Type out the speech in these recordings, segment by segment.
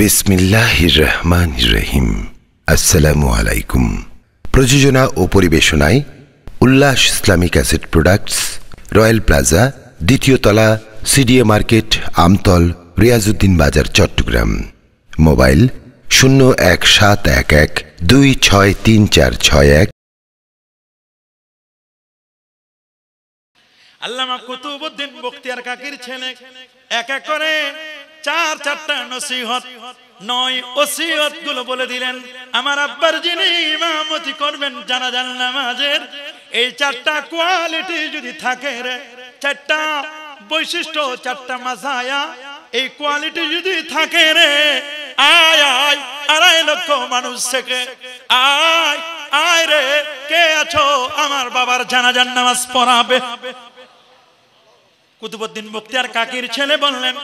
বিসমিল্লাহ রহমান রহিম আসসালামু আলাইকুম প্রযোজনা ও পরিবেশনায় Ullash Islamic asset products royal plaza দ্বিতীয় তলা সিডিএ মার্কেট আমতল রিয়াজুদ্দিন বাজার চট্টগ্রাম মোবাইল শূন্য এক সাত এক এক দুই ছয় তিন চার ছয় এক আল্লামা কুতুবুদ্দিন বক্তিয়ার কাকির ছেলে এক এক করে চার চারটা নসিহত নয় ওসিয়ত গুলো বলে দিলেন আমার আব্বার যিনি ইমামতি করবেন জানা জান নামাজের এই চারটা কোয়ালিটি যদি থাকে রে চারটা বৈশিষ্ট্য চারটা মাসায়া এই কোয়ালিটি যদি থাকে রে আয় আয় আড়াই লক্ষ মানুষ থেকে আয় আয় রে কে আছো আমার বাবার জানাজান নামাজ পড়াবে কুতুবুদ্দিন মুক্তিয়ার কাকির ছেলে বললেন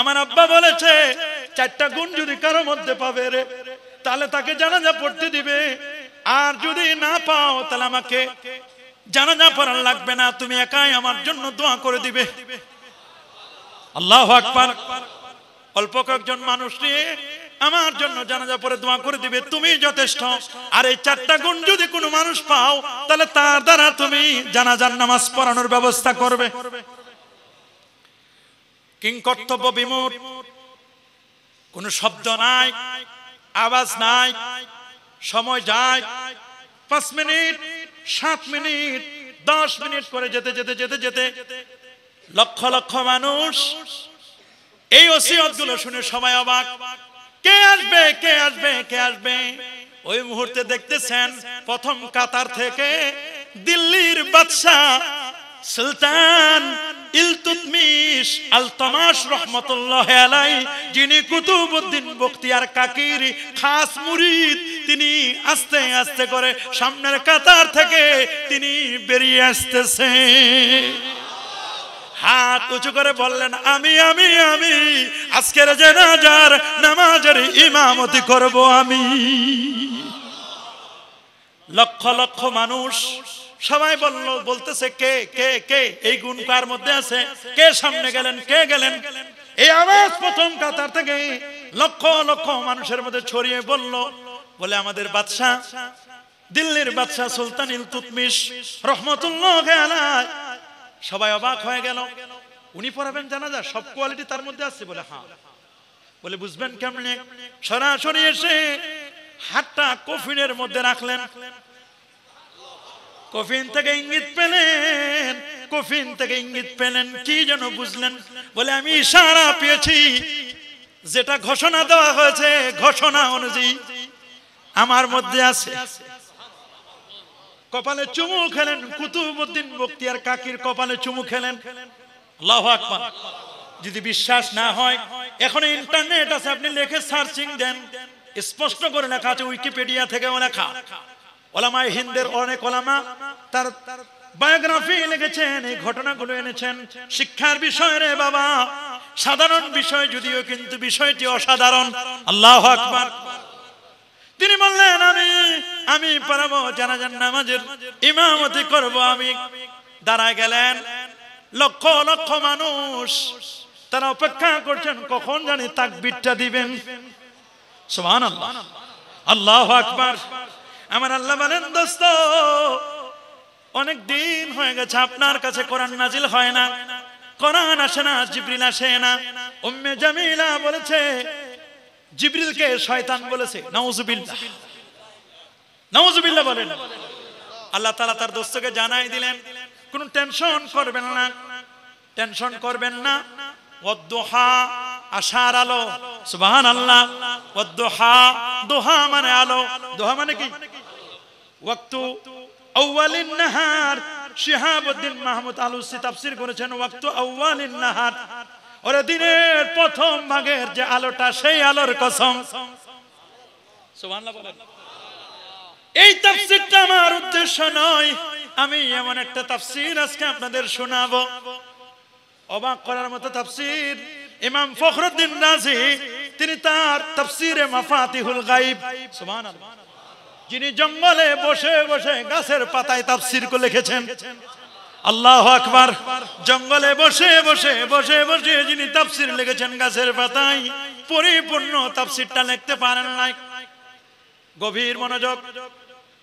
আমার আব্বা বলেছে চারটা গুণ যদি কারো মধ্যে পাবে রে তাহলে তাকে জানাজা পড়তে দিবে আর যদি না পাও তাহলে আমাকে জানাজা পড়ার লাগবে না তুমি একাই আমার জন্য দোয়া করে দিবে আল্লাহ আকবার অল্প কয়েকজন মানুষ নিয়ে আমার জন্য জানাজা পরে দোয়া করে দিবে তুমি যথেষ্ট আর এই চারটা গুণ যদি কোনো মানুষ পাও তাহলে তার দ্বারা তুমি জানাজার নামাজ পড়ানোর ব্যবস্থা করবে কিং কর্তব্য বিমূর কোন শব্দ নাই আওয়াজ নাই সময় যায় পাঁচ মিনিট সাত মিনিট দশ মিনিট করে যেতে যেতে যেতে যেতে লক্ষ লক্ষ মানুষ এই ওসিয়ত গুলো শুনে সময় অবাক কে আসবে কে আসবে কে আসবে ওই মুহূর্তে দেখতেছেন প্রথম কাতার থেকে দিল্লির বাদশাহ সুলতান ইলতুতমিশ আলতামাশ রহমতুল্লাহ আলাই যিনি কুতুবউদ্দিন বখতিয়ার কাকির খাস মুরিদ তিনি আস্তে আস্তে করে সামনের কাতার থেকে তিনি বেরিয়ে আসতেছে হাত উঁচু করে বললেন আমি আমি আমি আজকের জেনাজার নামাজের ইমামতি করব আমি লক্ষ লক্ষ মানুষ সবাই বলল বলতেছে কে কে কে এই গুণ কার মধ্যে আছে কে সামনে গেলেন কে গেলেন এই আওয়াজ প্রথম কাতার থেকে লক্ষ লক্ষ মানুষের মধ্যে ছড়িয়ে বলল বলে আমাদের বাদশাহ দিল্লির বাদশাহ সুলতান ইলতুতমিশ রহমতুল্লাহ সবাই অবাক হয়ে গেল উনি পড়াবেন জানা যায় সব কোয়ালিটি তার মধ্যে আছে বলে হ্যাঁ বলে বুঝবেন কেমনে সরাসরি এসে হাতটা কফিনের মধ্যে রাখলেন কফিন থেকে ইঙ্গিত পেলেন কফিন থেকে ইঙ্গিত পেলেন কি যেন বুঝলেন বলে আমি ইশারা পেয়েছি যেটা ঘোষণা দেওয়া হয়েছে ঘোষণা অনুযায়ী আমার মধ্যে আছে কপালে চুমু খেলেন কুতুবুদ্দিন বক্তিয়ার কাকির কপালে চুমু খেলেন আল্লাহু আকবার যদি বিশ্বাস না হয় এখন ইন্টারনেট আছে আপনি লেখে সার্চিং দেন স্পষ্ট করে লেখা আছে উইকিপিডিয়া থেকেও লেখা ওলামায় হিন্দের অনেক ওলামা তার বায়োগ্রাফি লিখেছেন এই ঘটনাগুলো এনেছেন শিক্ষার বিষয় রে বাবা সাধারণ বিষয় যদিও কিন্তু বিষয়টি অসাধারণ আল্লাহ আকবর তিনি বললেন আমি আমি পারবো জানাজান নামাজের ইমামতি করব আমি দাঁড়ায় গেলেন লক্ষ লক্ষ মানুষ তারা অপেক্ষা করছেন কখন জানি তাকবিরটা দিবেন সুবহানাল্লাহ আল্লাহ আকবার আমার আল্লাহ বলেন দোস্ত অনেক দিন হয়ে গেছে আপনার কাছে কোরআন নাজিল হয় না কোরআন আসে না জিব্রিল আসে না উম্মে জামিলা বলেছে জিব্রিলকে শয়তান বলেছে নাউজুবিল্লাহ নাউজুবিল্লাহ বলেন আল্লাহ তাআলা তার দোস্তকে জানাই দিলেন কোন টেনশন করবেন না টেনশন করবেন না ওয়াদ্দুহা আশার আলো সুবহানাল্লাহ ওয়াদ্দুহা দোহা মানে আলো দোহা মানে কি ওয়াক্তু আউয়ালিন নাহার শিহাবউদ্দিন মাহমুদ আলুসি তাফসীর করেছেন ওয়াক্তু নাহার ওরে দিনের প্রথম ভাগের যে আলোটা সেই আলোর কসম এই তাফসীরটা আমার উদ্দেশ্য নয় আমি এমন একটা তাফসীর আজকে আপনাদের শোনাবো অবাক করার মতো তাফসীর ইমাম ফখরুদ্দিন রাজি তিনি তার তাফসীরে মাফাতিহুল গায়ব সুবহানাল্লাহ যিনি জঙ্গলে বসে বসে গাছের পাতায় তাফসির করে লিখেছেন আল্লাহ আকবর জঙ্গলে বসে বসে বসে বসে যিনি তাপসির লিখেছেন গাছের পাতায় পরিপূর্ণ তাপসিরটা লিখতে পারেন নাই গভীর মনোযোগ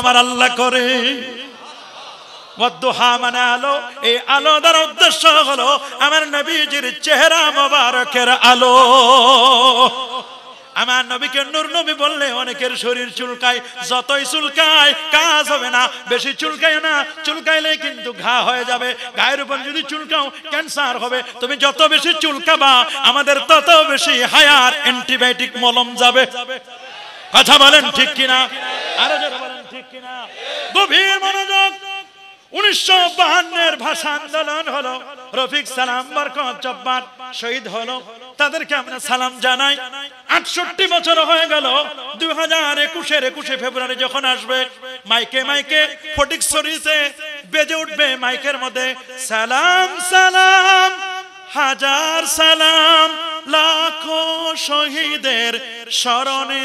আমার আল্লাহ করে অনেকের শরীর চুলকায় যতই চুলকায় কাজ হবে না বেশি চুলকায় না চুলকাইলে কিন্তু ঘা হয়ে যাবে গায়ের উপর যদি চুলকাও ক্যান্সার হবে তুমি যত বেশি চুলকাবা আমাদের তত বেশি হায়ার অ্যান্টিবায়োটিক মলম যাবে কথা বলেন ঠিক কিনা আরো বলেন গভীর মনোযোগ উনিশশো বাহান্নের ভাষা আন্দোলন হলো রফিক সালাম বরকত জব্বার শহীদ হলো তাদেরকে আমরা সালাম জানাই আটষট্টি বছর হয়ে গেল দুই হাজার একুশের একুশে ফেব্রুয়ারি যখন আসবে মাইকে মাইকে ফটিক সরিষে বেজে উঠবে মাইকের মধ্যে সালাম সালাম হাজার সালাম লাখো শহীদের স্মরণে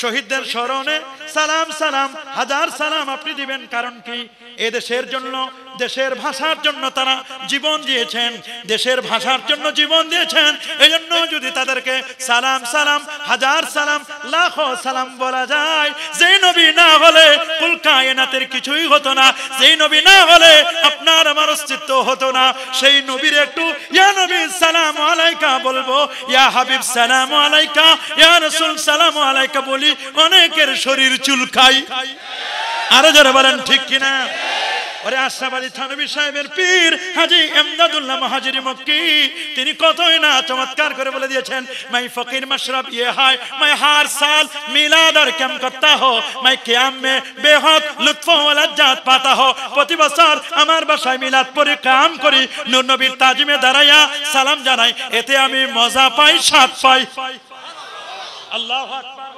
শহীদদের স্মরণে সালাম সালাম হাজার সালাম আপনি দিবেন কারণ কি এ দেশের জন্য দেশের ভাষার জন্য তারা জীবন দিয়েছেন দেশের ভাষার জন্য জীবন দিয়েছেন এই জন্য যদি তাদেরকে সালাম সালাম হাজার সালাম লাখ সালাম বলা যায় যে নবী না হলে কুল কায়নাতের কিছুই হতো না যে নবী না হলে আপনার আমার অস্তিত্ব হতো না সেই নবীর একটু ইয়া নবী সালাম আলাইকা বলবো ইয়া হাবিব সালাম আলাইকা ইয়া রাসূল সালাম আলাইকা বলি অনেকের শরীর চুলকাই আরো যারা বলেন ঠিক কিনা ওরে আশাবাদী থানবী সাহেবের পীর হাজি এমদাদুল্লাহ মহাজির মক্কি তিনি কতই না চমৎকার করে বলে দিয়েছেন মাই ফকির মশরফ ইয়ে হায় মাই হার সাল মিলাদ আর কেম করতা হো মাই কিয়াম মে বেহদ লুৎফ ও লজ্জাত পাতা হো প্রতি বছর আমার বাসায় মিলাদ পরে কাম করি নূর নবীর তাজিমে দাঁড়াইয়া সালাম জানাই এতে আমি মজা পাই স্বাদ পাই আল্লাহ আকবার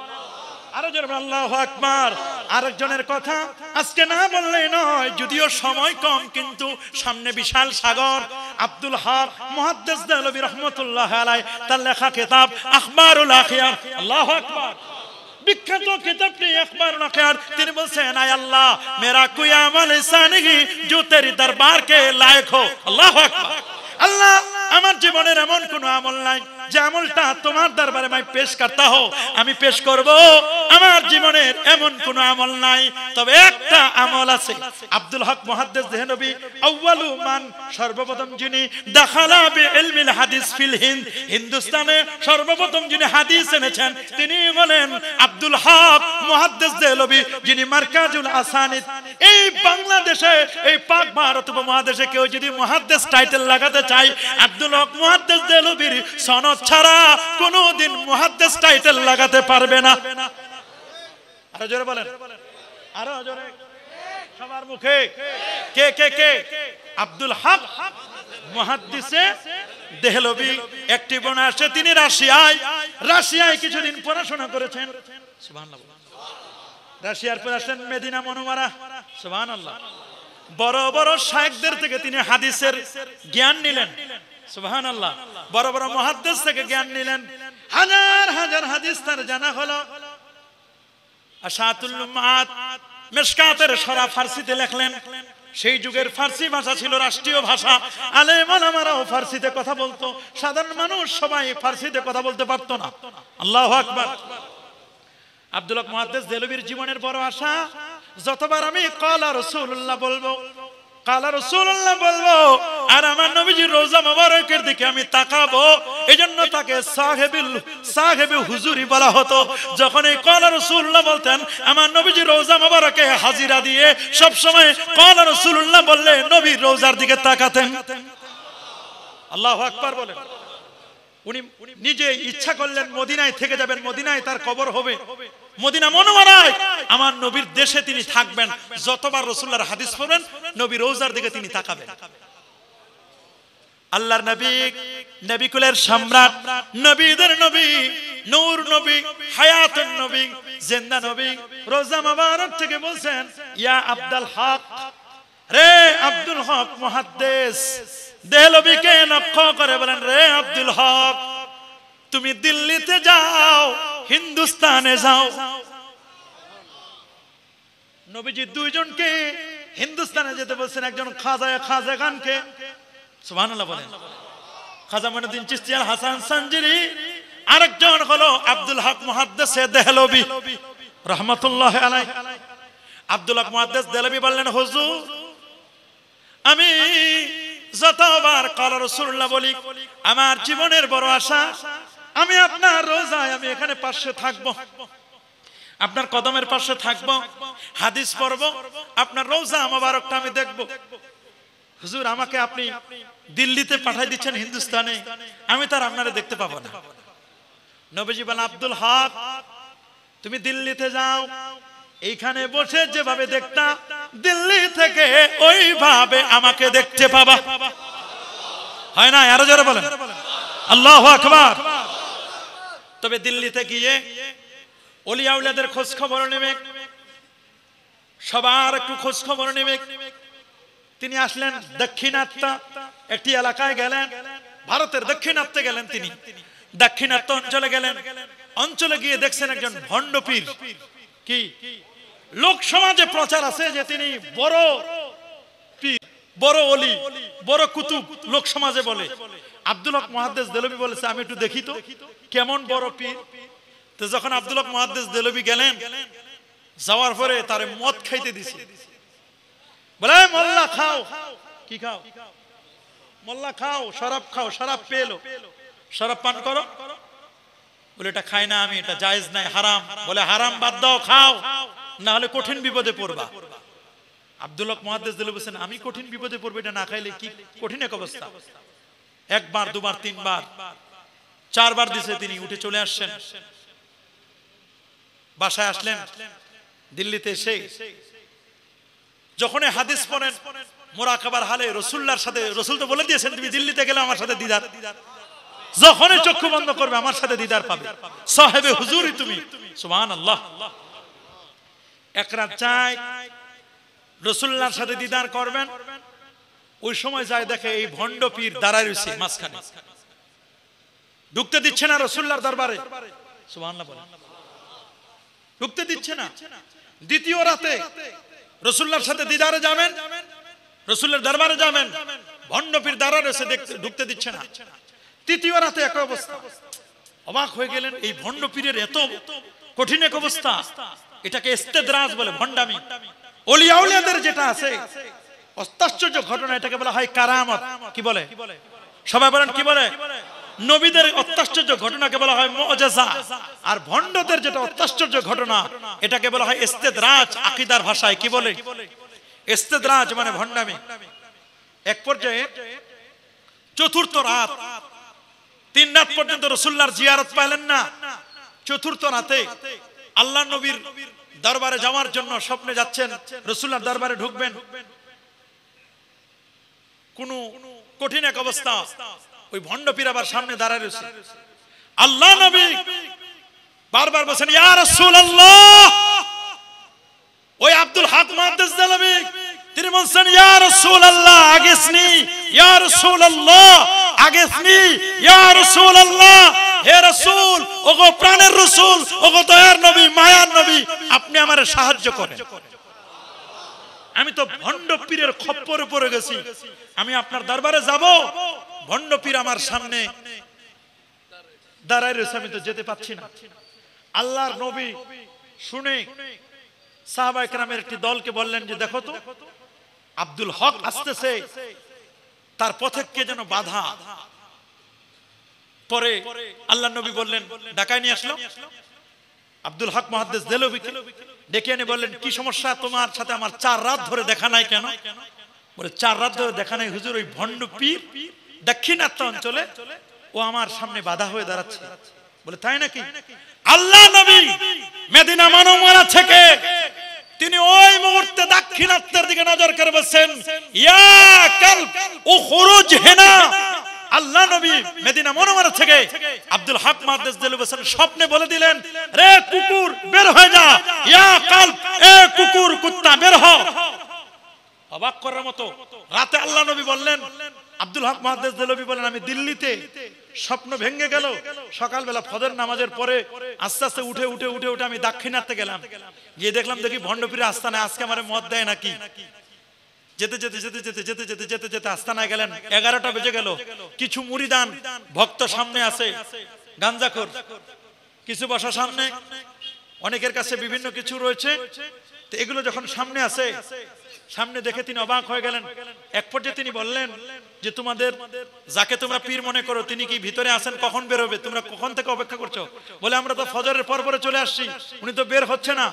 আরেকজনের কথা আজকে না বললে নয় যদিও সময় কম কিন্তু সামনে বিশাল সাগর আব্দুল হার মহাদ্দেশ দেলবী রহমতুল্লাহ আলাই তার লেখা কেতাব আখবারুল আখিয়ার আল্লাহ বিখ্যাত কিতাবটি একবার নকার তিনি বলছেন আয় আল্লাহ মেরা কুয়ামাল সানগি জুতেরি দরবার কে লায়ক হো আল্লাহু আকবার আল্লাহ আমার জীবনের এমন কোন আমল নাই যে আমলটা তোমার দরবারে আমি পেশ করতে হো আমি পেশ করব আমার জীবনের এমন কোন আমল নাই তবে একটা আমল আছে আব্দুল হক মুহাদ্দিস দেহনবী আউয়ালু মান সর্বপ্রথম যিনি দাখালা বি ইলমিল হাদিস ফিল হিন্দ হিন্দুস্তানে সর্বপ্রথম যিনি হাদিস এনেছেন তিনি বলেন আব্দুল হক মুহাদ্দিস দেহনবী যিনি মারকাজুল আসানিদ এই বাংলাদেশে এই পাক ভারত উপমহাদেশে কেউ যদি মুহাদ্দিস টাইটেল লাগাতে চাই আব্দুল হক মুহাদ্দিস দেলবির সনদ ছাড়া কোনোদিন মুহাদ্দিস টাইটেল লাগাতে পারবে না আরো জোরে বলেন আরো জোরে সবার মুখে কে কে কে আব্দুল হক মহাদ্দিসে দেহলবি একটি বোন আসে তিনি রাশিয়ায় রাশিয়ায় কিছুদিন পড়াশোনা করেছেন রাশিয়ার পর আসেন মেদিনা মনোমারা সুবহানাল্লাহ বড় বড় শায়েকদের থেকে তিনি হাদিসের জ্ঞান নিলেন সুহান আল্লাহ বড় বড় মহাদ্দেশ থেকে জ্ঞান নিলেন হাজার হাজার হাদিস তার জানা হলো ফার্সিতে লেখলেন সেই যুগের ফার্সি ভাষা ছিল রাষ্ট্রীয় ভাষা আলেমারাও ফার্সিতে কথা বলতো সাধারণ মানুষ সবাই ফার্সিতে কথা বলতে পারতো না আল্লাহ আকবর আব্দুল্লাহ মহাদ্দেশ দেলবির জীবনের বড় আশা যতবার আমি কলা রসুল্লাহ বলবো কালা রসুল্লাহ বলবো আর আমার নবীজি রোজা মোবারকের দিকে আমি তাকাবো এজন্য তাকে সাহেবিল সাহেবি হুজুরি বলা হতো যখন এই কলা রসুল্লাহ বলতেন আমার নবীজি রোজা মোবারকে হাজিরা দিয়ে সব সময় কলা রসুল্লাহ বললে নবী রোজার দিকে তাকাতেন আল্লাহ আকবার বলেন উনি নিজে ইচ্ছা করলেন মদিনায় থেকে যাবেন মদিনায় তার কবর হবে মদিনা মনোয়ারায় আমার নবীর দেশে তিনি থাকবেন যতবার রসুল্লার হাদিস পড়বেন নবী রোজার দিকে তিনি তাকাবেন আল্লাহর নবী নবিকুলের সম্রাট নবীদের নবী নূর নবী হায়াতুন নবী জিন্দা নবী রোজা মুবারক থেকে বলছেন ইয়া আব্দুল হক রে আব্দুল হক মুহাদ্দিস দেহলবিকে নক্ষ করে বলেন রে আব্দুল হক তুমি দিল্লিতে যাও হিন্দুস্তানে যাও নবীজি দুইজনকে হিন্দুস্তানে যেতে বলছেন একজন খাজা খাজা খানকে সুবাহ বলেন খাজা মনুদ্দিন চিস্তিয়ার হাসান সঞ্জিরি আরেকজন হলো আব্দুল হক মুহাদ্দেসে দেহলবি রহমতুল্লাহ আলাই আব্দুল হক মুহাদ্দেস দেহলবি বললেন হুজুর আমি যতবার কাল রসুল্লাহ বলি আমার জীবনের বড় আশা আমি আপনার রোজায় আমি এখানে পাশে থাকবো আপনার কদমের পাশে থাকবো হাদিস পরব আপনার রোজা মোবারকটা আমি দেখবো হুজুর আমাকে আপনি দিল্লিতে পাঠাই দিচ্ছেন হিন্দুস্তানে আমি তার আপনারে দেখতে পাবো না নবীজি বলেন আব্দুল হক তুমি দিল্লিতে যাও এইখানে বসে যেভাবে দেখতা দিল্লি থেকে ওইভাবে আমাকে দেখতে পাবা হয় না আরো জোরে বলেন আল্লাহ আকবার তবে দিল্লিতে গিয়ে অলিয়াউলাদের খোঁজ খবর নেবে সবার একটু খোঁজ খবর নেবে তিনি আসলেন দক্ষিণাত্মা একটি এলাকায় গেলেন ভারতের দক্ষিণাত্যে গেলেন তিনি দক্ষিণাত্য অঞ্চলে গেলেন অঞ্চলে গিয়ে দেখছেন একজন ভণ্ডপীর কি লোক সমাজে প্রচার আছে যে তিনি বড় বড় অলি বড় কুতুব লোক সমাজে বলে আব্দুলক মহাদেশ দেলবি বলেছে আমি একটু দেখি তো কেমন বড় পীর তো যখন আব্দুলক মহাদেশ দেলবি গেলেন যাওয়ার পরে তার মদ খাইতে দিছে বলে মোল্লা খাও কি খাও মোল্লা খাও শরাব খাও শরাব পেলো শরাব পান করো বলে এটা খাই না আমি এটা জায়েজ নাই হারাম বলে হারাম বাদ দাও খাও না হলে কঠিন বিপদে পড়বা আব্দুল মহাদেশ মহাদ্দেশ দিল বলছেন আমি কঠিন বিপদে পড়বো এটা না খাইলে কি কঠিন এক অবস্থা একবার দুবার তিনবার চারবার দিছে তিনি উঠে চলে আসছেন বাসায় আসলেন দিল্লিতে এসে যখন হাদিস পড়েন মোরাকাবার হালে রসুল্লার সাথে রসুল তো বলে দিয়েছেন তুমি দিল্লিতে গেলে আমার সাথে দিদার যখন চক্ষু বন্ধ করবে আমার সাথে দিদার পাবে সাহেবে হুজুরি তুমি সুমান আল্লাহ এক রাত চাই রসুল্লার সাথে দিদার করবেন ওই সময় যায় দেখে এই ভণ্ড পীর দাঁড়ায় রয়েছে মাঝখানে ঢুকতে দিচ্ছে না রসুল্লার দরবারে ঢুকতে দিচ্ছে না দ্বিতীয় রাতে রসুল্লার সাথে দিদারে যাবেন রসুল্লার দরবারে যাবেন ভণ্ড পীর দাঁড়ায় রয়েছে দেখতে ঢুকতে দিচ্ছে না তৃতীয় রাতে এক অবস্থা অবাক হয়ে গেলেন এই ভণ্ড পীরের এত কঠিন এক অবস্থা এটাকে ইস্তেদ্রাজ বলে ভণ্ডামি অলিয়াউলিয়াদের যেটা আছে অত্যাশ্চর্য ঘটনা এটাকে বলা হয় কারামত কি বলে সবাই বলেন কি বলে নবীদের অত্যাশ্চর্য ঘটনাকে বলা হয় মজাজা আর ভণ্ডদের যেটা অত্যাশ্চর্য ঘটনা এটাকে বলা হয় ইস্তেদরাজ আকিদার ভাষায় কি বলে ইস্তেদরাজ মানে ভণ্ডামি এক পর্যায়ে চতুর্থ রাত তিন রাত পর্যন্ত রসুল্লার জিয়ারত পাইলেন না চতুর্থ রাতে আল্লাহ নবীর দরবারে যাওয়ার জন্য স্বপ্নে যাচ্ছেন রসুল্লার দরবারে ঢুকবেন কোন কঠিন এক অবস্থা ওই ভণ্ডপীর আবার সামনে দাঁড়ায় রয়েছে আল্লাহ নবী বারবার বলছেন ইয়া রাসূলুল্লাহ ওই আব্দুল হাত মুহাদ্দিস জালামি তিনি বলছেন ইয়া রাসূলুল্লাহ আগেসনি ইয়া রাসূলুল্লাহ আগেসনি ইয়া রাসূলুল্লাহ হে রাসূল ওগো প্রাণের রাসূল ওগো দয়ার নবী মায়ার নবী আপনি আমারে সাহায্য করেন আমি তো ভণ্ড পীরের খপ্পরে পড়ে গেছি আমি আপনার দরবারে যাব ভণ্ড পীর আমার সামনে দাঁড়াই রয়েছে আমি তো যেতে পারছি না আল্লাহর নবী শুনে সাহাবা একরামের একটি দলকে বললেন যে দেখো তো আব্দুল হক আসতেছে তার পথে কে যেন বাধা পরে আল্লাহ নবী বললেন ডাকায় নিয়ে আসলো আব্দুল হক মহাদ্দেস দেলবিকে ডেকে এনে বললেন কি সমস্যা তোমার সাথে আমার চার রাত ধরে দেখা নাই কেন বলে চার রাত ধরে দেখা নাই হুজুর ওই ভণ্ড পীর দক্ষিণাত্য অঞ্চলে ও আমার সামনে বাধা হয়ে দাঁড়াচ্ছে বলে তাই নাকি আল্লাহ নবী মেদিনা মানবমারা থেকে তিনি ওই মুহূর্তে দাক্ষিণাত্যের দিকে নজর করে বলছেন ইয়া কাল ও খরচ হেনা আল্লাহ নবী মেদিনা মনোমার থেকে আব্দুল হক মাহদেস স্বপ্নে বলে দিলেন রে কুকুর বের হয়ে যা ইয়া কাল এ কুকুর কুত্তা বের হ অবাক করার মতো রাতে আল্লাহ নবী বললেন আব্দুল হক মহাদেশ বলেন আমি দিল্লিতে স্বপ্ন ভেঙে গেল সকালবেলা ফদের নামাজের পরে আস্তে আস্তে উঠে উঠে উঠে উঠে আমি দাক্ষিণাতে গেলাম গিয়ে দেখলাম দেখি ভণ্ডপীরের আস্তানায় আজকে আমার মত দেয় নাকি যেতে যেতে যেতে যেতে যেতে যেতে যেতে যেতে আস্তানায় গেলেন এগারোটা বেজে গেল কিছু মুড়িদান ভক্ত সামনে আছে গাঞ্জাখোর কিছু বসা সামনে অনেকের কাছে বিভিন্ন কিছু রয়েছে এগুলো যখন সামনে আছে সামনে দেখে তিনি অবাক হয়ে গেলেন এক পর্যায়ে তিনি বললেন যে তোমাদের যাকে তোমরা পীর মনে করো তিনি কি ভিতরে আসেন কখন বের হবে তোমরা কখন থেকে অপেক্ষা করছো বলে আমরা তো ফজরের পর পরে চলে আসছি উনি তো বের হচ্ছে না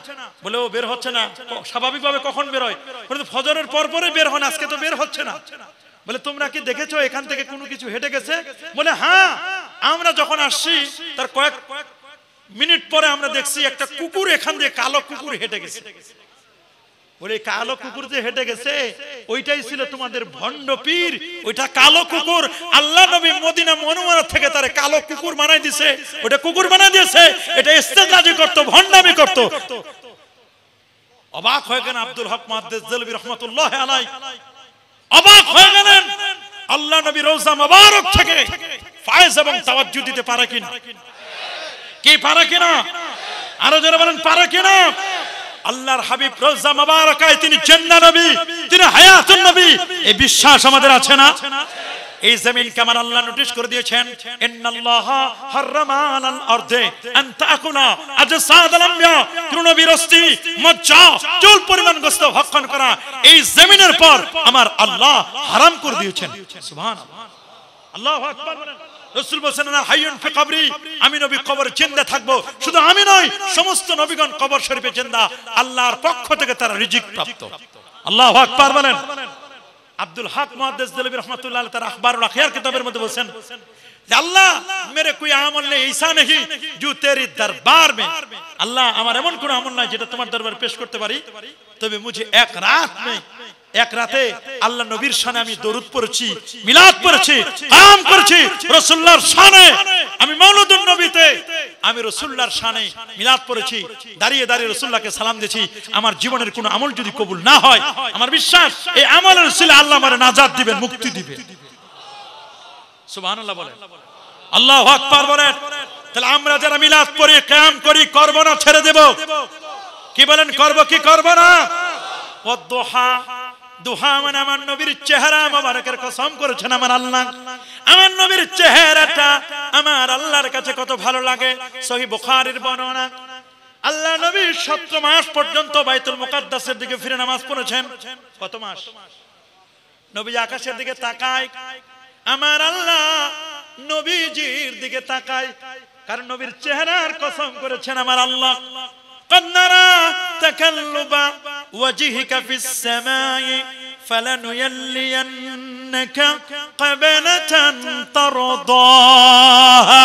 বলে ও বের হচ্ছে না স্বাভাবিকভাবে কখন বের হয় বলে তো ফজরের পর পরে বের হন আজকে তো বের হচ্ছে না বলে তোমরা কি দেখেছো এখান থেকে কোনো কিছু হেঁটে গেছে বলে হ্যাঁ আমরা যখন আসছি তার কয়েক মিনিট পরে আমরা দেখছি একটা কুকুর এখান দিয়ে কালো কুকুর হেঁটে গেছে বলে কালো কুকুর যে হেঁটে গেছে ওইটাই ছিল তোমাদের ভণ্ড পীর ওইটা কালো কুকুর আল্লাহ নবী মদিনা মনোমারা থেকে তারে কালো কুকুর বানাই দিছে ওটা কুকুর বানাই দিয়েছে এটা ইস্তেজাজি করত ভণ্ডামি করত অবাক হয়ে গেলেন আব্দুল হক মাহদেস জলবি রহমতুল্লাহ আলাই অবাক হয়ে গেলেন আল্লাহ নবী রোজা মোবারক থেকে ফায়েজ এবং তাওয়াজ্জু দিতে পারে কিনা কি পারে কিনা আরো যারা বলেন পারে কিনা আল্লাহর হাবিব রোজা মোবারকায় তিনি জেন্না নবী তিনি হায়াতুন নবী এই বিশ্বাস আমাদের আছে না এই জমিন কেমন আল্লাহ নোটিশ করে দিয়েছেন হারামান আল আরদে আন মজ্জা চুল পরিমাণ গোস্ত ভক্ষণ করা এই জমিনের পর আমার আল্লাহ হারাম করে দিয়েছেন সুবহানাল্লাহ আল্লাহু আকবার হাইয়ুন ফি কবরি আমি নবী কবর জিন্দা থাকব শুধু আমি নই সমস্ত নবীগণ কবর শরীফে জিন্দা আল্লাহর পক্ষ থেকে তারা রিজিক প্রাপ্ত আল্লাহ আকবার বলেন আব্দুল হক মুহাদ্দিস তার আখবারুল আখিয়ার কিতাবের মধ্যে আল্লাহ মেরে কোই আমল নেই ঈসা জু তেরি দরবার মে আল্লাহ আমার এমন কোন আমল নাই যেটা তোমার দরবারে পেশ করতে পারি তবে মুঝে এক রাত নেই এক রাতে আল্লাহ নবীর সানে আমি দরুদ পড়েছি মিলাদ পড়েছি আরাম করেছি রসুল্লার সানে আমি মৌলুদুল নবীতে আমি রসুল্লার সানে মিলাদ পড়েছি দাঁড়িয়ে দাঁড়িয়ে রসুল্লাহকে সালাম দিয়েছি আমার জীবনের কোনো আমল যদি কবুল না হয় আমার বিশ্বাস এই আমলের ছিল আল্লাহ আমার নাজাদ দিবেন মুক্তি দিবে সুবাহ বলে আল্লাহ আকবার বলেন তাহলে আমরা যারা মিলাদ করি ক্যাম করি করবো না ছেড়ে দেব কি বলেন করবো কি করবো না দুহা মানে আমার নবীর চেহারা মোবারকের কসম করেছেন আমার আল্লাহ আমার নবীর চেহারাটা আমার আল্লাহর কাছে কত ভালো লাগে সহি বুখারীর বর্ণনা আল্লাহ নবীর সতেরো মাস পর্যন্ত বাইতুল মুকাদ্দাসের দিকে ফিরে নামাজ পড়েছেন কত মাস নবী আকাশের দিকে তাকায় আমার আল্লাহ নবীজির দিকে তাকায় কারণ নবীর চেহারার কসম করেছেন আমার আল্লাহ قد نرى تكلب وجهك في السماء فلنيلينك قبلة ترضاها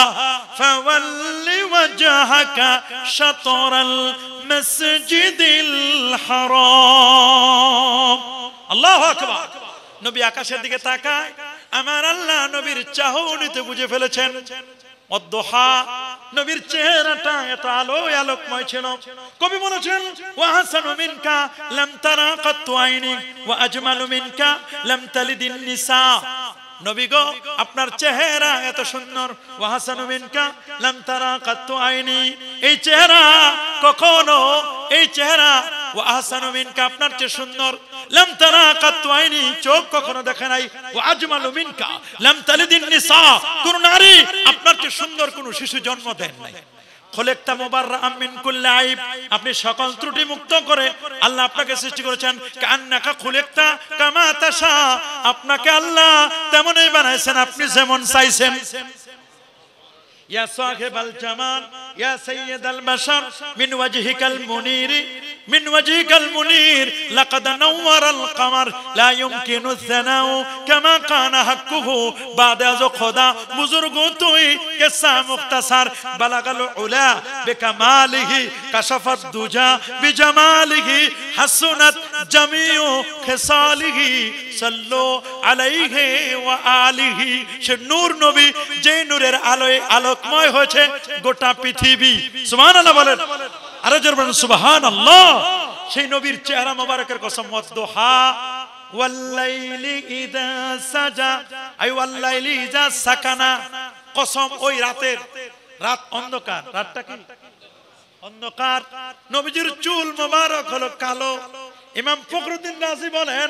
فول وجهك شطر المسجد الحرام الله أكبر نبي আকাশের দিকে তাকায় আমার আল্লাহ নবীর চাহনিতে বুঝে ফেলেছেন অদ্দোহা নবীর চেহারাটা এত আলো আলোকময় ছিল কবি বলেছেন ওয়া হাসানু মিনকা লাম তারা কাত্তু আইনি ওয়া আজমালু মিনকা লাম তালিদিন নিসা নবী গো আপনার চেহারা এত সুন্দর ওয়াহাসানু মিনকা লাম তারা কাত্তু আইনি এই চেহারা কখনো এই চেহারা ও আহসানু মিনকা আপনার চেয়ে সুন্দর লাম তারা আইনি চোখ কখনো দেখে নাই ও আজমালু মিনকা লাম তালিদিন নিসা কোন নারী আপনার চেয়ে সুন্দর কোন শিশু জন্ম দেন নাই আপনি সকল ত্রুটি মুক্ত করে আল্লাহ আপনাকে সৃষ্টি করেছেন কান্নাকা খুলেকতা কামা আপনাকে আল্লাহ তেমনই বানাইছেন আপনি যেমন চাইছেন يا صاحب الجمال يا سيد البشر من وجهك المنير من وجهك المنير لقد نور القمر لا يمكن الثناء كما كان حقه بعد از خدا بزرگ توی قصه مختصر بلغ العلا بكماله كشف الدجا بجماله حسنت جميع خصاله صلوا عليه وآله সে নূর নবী যে নূরের আলোয় আলোক আলোকময় হয়েছে গোটা পৃথিবী সুবাহান আল্লাহ বলেন আরো জোর বলেন সুবাহান আল্লাহ সেই নবীর চেহারা মোবারকের কসম ওয়াদহা ওয়াল্লাইলি ইদা সাজা আই ওয়াল্লাইলি ইদা সাকানা কসম ওই রাতের রাত অন্ধকার রাতটা কি অন্ধকার নবীজির চুল মোবারক হলো কালো ইমাম ফখরুদ্দিন রাজি বলেন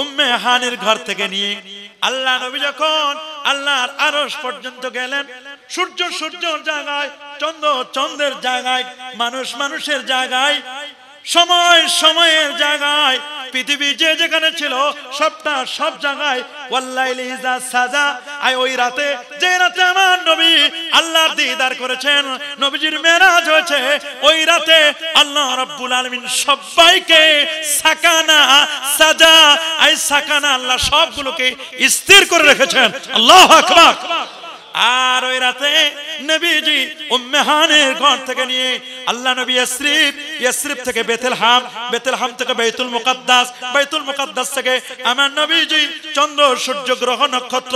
উম্মে হানের ঘর থেকে নিয়ে আল্লাহ নবী যখন আল্লাহর আরস পর্যন্ত গেলেন সূর্য সূর্যর জায়গায় চন্দ্র চন্দ্রের জায়গায় মানুষ মানুষের জায়গায় সময় সময়ের জায়গায় পৃথিবী যে যেখানে ছিল সবটা সব জায়গায় সাজা আই ওই রাতে যে রাতে আমার নবী আল্লাহ দিদার করেছেন নবীজির হয়েছে ওই রাতে আল্লাহ সাজা আই আল্লাহ সবগুলোকে স্থির করে রেখেছেন আল্লাহু আর ওই রাতে নবীজি উম্মেহানের ঘর থেকে নিয়ে আল্লাহ নবী থেকে থেকে থেকে আমার নবীজি চন্দ্র সূর্য গ্রহ নক্ষত্র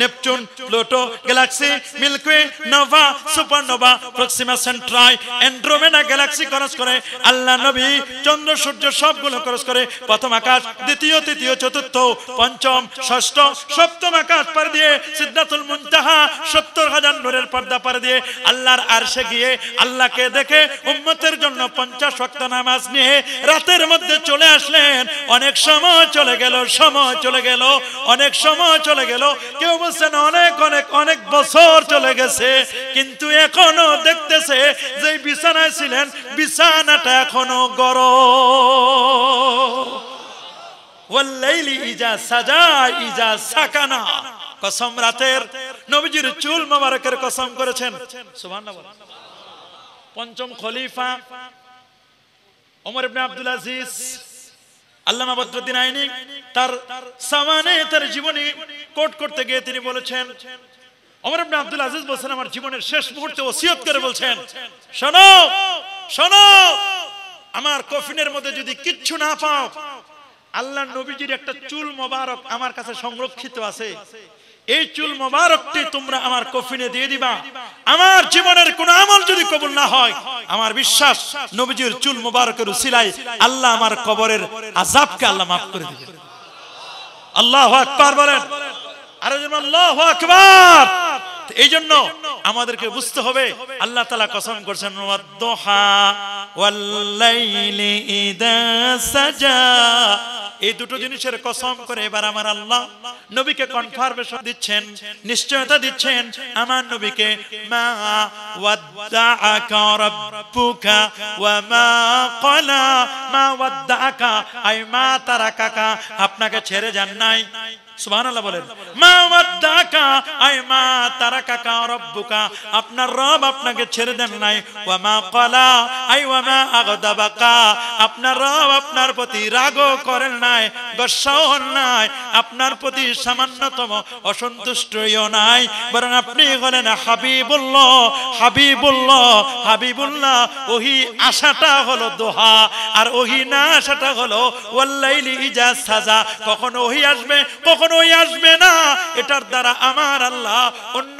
Neptune Pluto galaxy nova supernova Proxima Centauri Andromeda galaxy cross করে আল্লাহ নবী চন্দ্র সূর্য সবগুলো ক্রস করে প্রথম আকাশ দ্বিতীয় তৃতীয় চতুর্থ পঞ্চম ষষ্ঠ সপ্তম আকাশ পর দিয়ে সিদ্ধাতুল মুনতাহা সত্তর হাজার নূরের পর্দা পার দিয়ে আল্লাহর আরশে গিয়ে আল্লাহকে দেখে উম্মতের জন্য পঞ্চাশ শক্ত নামাজ নিয়ে রাতের মধ্যে চলে আসলেন অনেক সময় চলে গেল সময় চলে গেল অনেক সময় চলে গেল কেউ বলছেন অনেক অনেক অনেক বছর চলে গেছে কিন্তু এখনো দেখতেছে যে বিছানায় ছিলেন বিছানাটা এখনো গরম ইজা সাজা ইজা সাকানা কসম রাতের নবীজির চুল মোবারকের কসম করেছেন পঞ্চম খলিফা ওমর ইবনে আব্দুল আজিজ আল্লামা বদরুদ্দিন আইনি তার সামানে তার জীবনী কোট করতে গিয়ে তিনি বলেছেন ওমর ইবনে আব্দুল আজিজ বলছেন আমার জীবনের শেষ মুহূর্তে ওসিয়ত করে বলছেন শোনো শোনো আমার কফিনের মধ্যে যদি কিচ্ছু না পাও আল্লাহ নবীজির একটা চুল মোবারক আমার কাছে সংরক্ষিত আছে এই চুল মোবারকটি তোমরা আমার কফিনে দিয়ে দিবা আমার জীবনের কোন আমল যদি কবুল না হয় আমার বিশ্বাস নবীজির চুল মোবারকের উসিলায় আল্লাহ আমার কবরের আজাবকে আল্লাহ মাফ করে দিবে আল্লাহ আকবার বলেন আরে যেমন আল্লাহ আকবার এই জন্য আমাদেরকে বুঝতে হবে আল্লাহ তালা কসম করছেন এই দুটো জিনিসের কসম করে এবার আমার আল্লাহ নবীকে কনফার্মেশন দিচ্ছেন নিশ্চয়তা দিচ্ছেন আমার নবীকে আপনাকে ছেড়ে যান নাই সুবহানাল্লাহ বলেন মা ওয়াদ্দাআকা আই মা তারা আপনার রব আপনাকে ছেড়ে দেন নাই ওয়ামা কলা আই ওয়ামা আগদাবাকা আপনার রব আপনার প্রতি করেন নাই নাই আপনার প্রতি সামান্যতম নাই বরং আপনি হাবিবুল্লাহ হাবিবুল্লাহ হাবিবুল্লাহ ওহি আশাটা হলো দোহা আর ওহি না আশাটা হলো ওয়াল্লাইলি ইজা সাজা কখন ওহি আসবে কখন ওই আসবে না এটার দ্বারা আমার আল্লাহ অন্য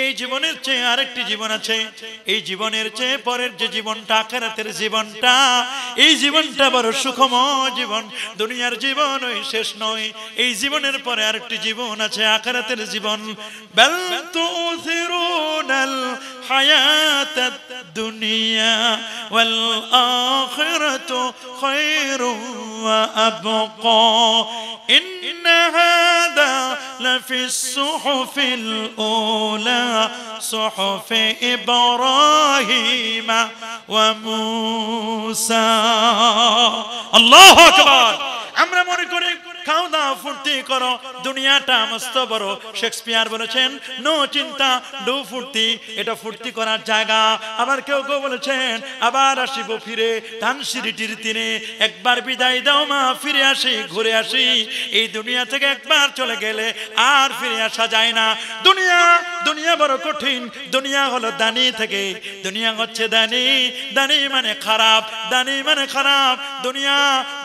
এই জীবনের চেয়ে আরেকটি জীবন আছে এই জীবনের চেয়ে পরের যে জীবনটা আখেরাতের জীবনটা এই জীবনটা বড় সুখময় জীবন দুনিয়ার জীবন ওই শেষ নয় এই জীবনের পরে আরেকটি জীবন আছে আখেরাতের জীবন বেল তুসিরুনাল হায়াতাদ দুনিয়া ওয়াল আখিরাতু খায়রুম ওয়া আবকা ইন হাদা লাফি الصحف الأولى صحف إبراهيم وموسى الله أكبر আমরা মনে করি খাও দাও ফুর্তি করো দুনিয়াটা মস্ত বড় শেক্সপিয়ার বলেছেন নো চিন্তা নো ফুর্তি এটা ফুর্তি করার জায়গা আবার কেউ কেউ বলেছেন আবার আসিব ফিরে ধানসিরিটির একবার বিদায় দাও মা ফিরে আসি ঘুরে আসি এই দুনিয়া থেকে একবার চলে গেলে আর ফিরে আসা যায় না দুনিয়া দুনিয়া বড় কঠিন দুনিয়া হলো দানি থেকে দুনিয়া হচ্ছে দানি দানি মানে খারাপ দানি মানে খারাপ দুনিয়া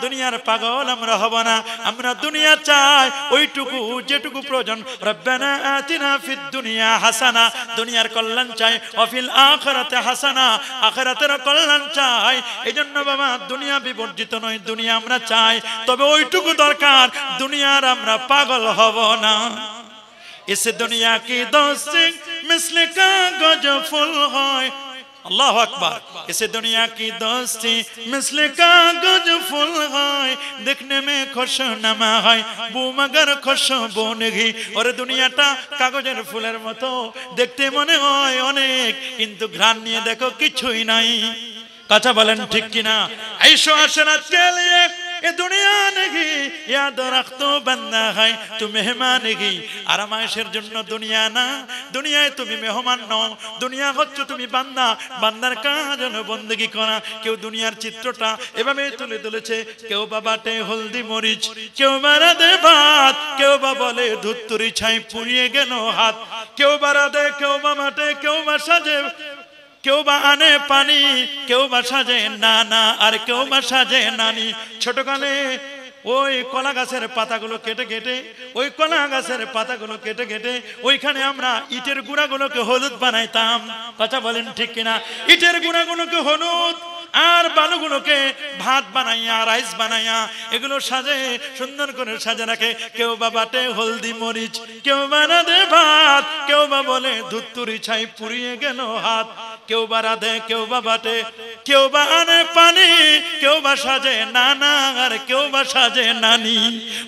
দুনিয়ার পাগল আমরা হব না আমরা না দুনিয়া চায় ওইটুকু যেটুকু প্রয়োজন রব্বানা আতিনা ফিদ দুনিয়া হাসানা দুনিয়ার কল্যাণ চাই অফিল আখরাতে হাসানা আখরাতের কল্যাণ চাই এজন্য বাবা দুনিয়া বিবর্জিত নয় দুনিয়া আমরা চাই তবে ওইটুকু দরকার দুনিয়ার আমরা পাগল হব না इस दुनिया की दोस्ती मिसल का गज फुल होए আল্লাহ দুনিয়া কি दुनिया की কাগজ ফুল হয় দেখনে है देखने নামা হয় বু बू मगर खुशबू नहीं ওরে দুনিয়াটা কাগজের ফুলের মতো দেখতে মনে হয় অনেক কিন্তু ঘ্রাণ নিয়ে দেখো কিছুই নাই কথা বলেন ঠিক কিনা এই আইসো আসেন আজকে ये दुनिया नहीं याद रख तो बंदा है तू मेहमान नहीं আরামায়েশের জন্য দুনিয়া না দুনিয়ায় তুমি মেহমান নও দুনিয়া হচ্ছে তুমি বান্দা বান্দার কাজ হলো বন্দেগি করা কেউ দুনিয়ার চিত্রটা এভাবে তুলে তুলেছে কেউ বাবাটে হলদি মরিচ কেউ মারা দে ভাত কেউ বা বলে ধুত্তুরি ছাই পুড়িয়ে গেল হাত কেউ বাড়া দে কেউ বা কেউ বা সাজে কেউ বা আনে পানি কেউ বা সাজে না না আর কেউ বা সাজে নানি কালে ওই কলা গাছের পাতাগুলো কেটে কেটে ওই কলা গাছের পাতাগুলো কেটে কেটে ওইখানে আমরা ইটের গুঁড়াগুলোকে হলুদ বানাইতাম কথা বলেন ঠিক কিনা ইটের গুঁড়াগুলোকে হলুদ আর বালুগুলোকে ভাত বানাইয়া রাইস বানাইয়া এগুলো সাজে সুন্দর করে সাজে রাখে কেউ বা বাটে হলদি মরিচ কেউ বানাতে ভাত কেউ বা বলে ধুত্তুরি ছাই পুড়িয়ে গেল হাত কেউ বা রাধে কেউ বা বাটে কেউ বা আনে পানি কেউ বা সাজে নানা আর কেউ বা সাজে নানি